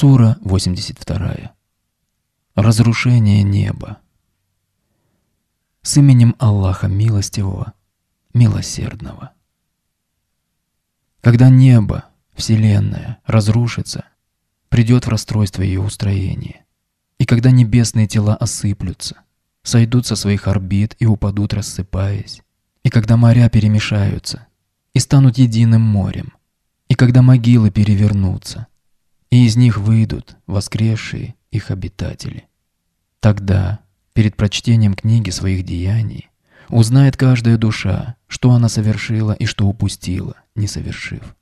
Сура 82. Разрушение неба. С именем Аллаха Милостивого, Милосердного. Когда небо, Вселенная, разрушится, придет в расстройство ее устроение. И когда небесные тела осыплются, сойдут со своих орбит и упадут, рассыпаясь, и когда моря перемешаются и станут единым морем, и когда могилы перевернутся, и из них выйдут воскресшие их обитатели. Тогда, перед прочтением книги своих деяний, узнает каждая душа, что она совершила и что упустила, не совершив.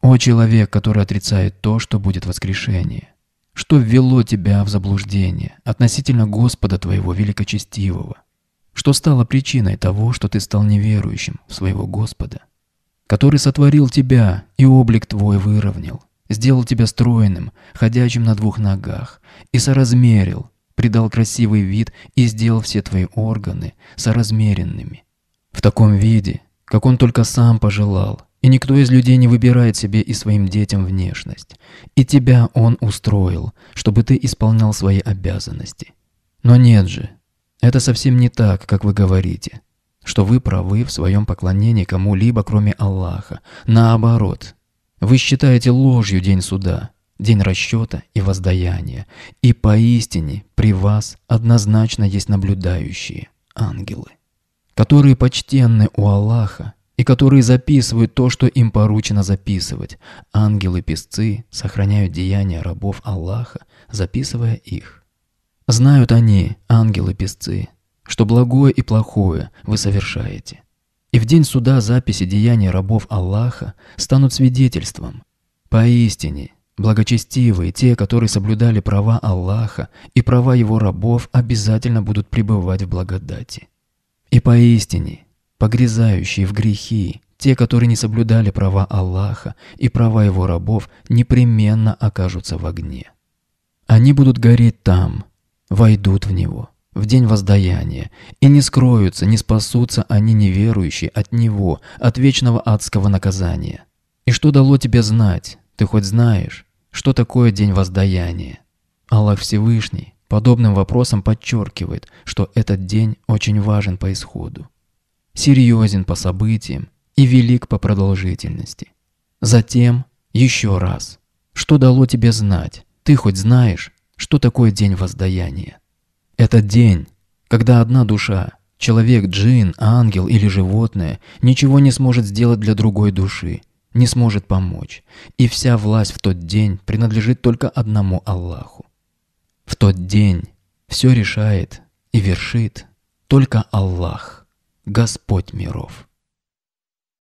О человек, который отрицает то, что будет воскрешение, что ввело тебя в заблуждение относительно Господа твоего великочестивого, что стало причиной того, что ты стал неверующим в своего Господа, который сотворил тебя и облик твой выровнял, сделал тебя стройным, ходячим на двух ногах, и соразмерил, придал красивый вид и сделал все твои органы соразмеренными. В таком виде, как он только сам пожелал, и никто из людей не выбирает себе и своим детям внешность. И тебя он устроил, чтобы ты исполнял свои обязанности. Но нет же, это совсем не так, как вы говорите, что вы правы в своем поклонении кому-либо, кроме Аллаха. Наоборот, вы считаете ложью день суда, день расчета и воздаяния, и поистине при вас однозначно есть наблюдающие ангелы, которые почтенны у Аллаха и которые записывают то, что им поручено записывать. Ангелы-песцы сохраняют деяния рабов Аллаха, записывая их. Знают они, ангелы-песцы, что благое и плохое вы совершаете – и в день суда записи деяний рабов Аллаха станут свидетельством. Поистине, благочестивые, те, которые соблюдали права Аллаха и права его рабов, обязательно будут пребывать в благодати. И поистине, погрязающие в грехи, те, которые не соблюдали права Аллаха и права его рабов, непременно окажутся в огне. Они будут гореть там, войдут в него в день воздаяния, и не скроются, не спасутся они неверующие от него, от вечного адского наказания. И что дало тебе знать, ты хоть знаешь, что такое день воздаяния? Аллах Всевышний подобным вопросом подчеркивает, что этот день очень важен по исходу, серьезен по событиям и велик по продолжительности. Затем еще раз, что дало тебе знать, ты хоть знаешь, что такое день воздаяния? Это день, когда одна душа, человек, джин, ангел или животное, ничего не сможет сделать для другой души, не сможет помочь. И вся власть в тот день принадлежит только одному Аллаху. В тот день все решает и вершит только Аллах, Господь миров.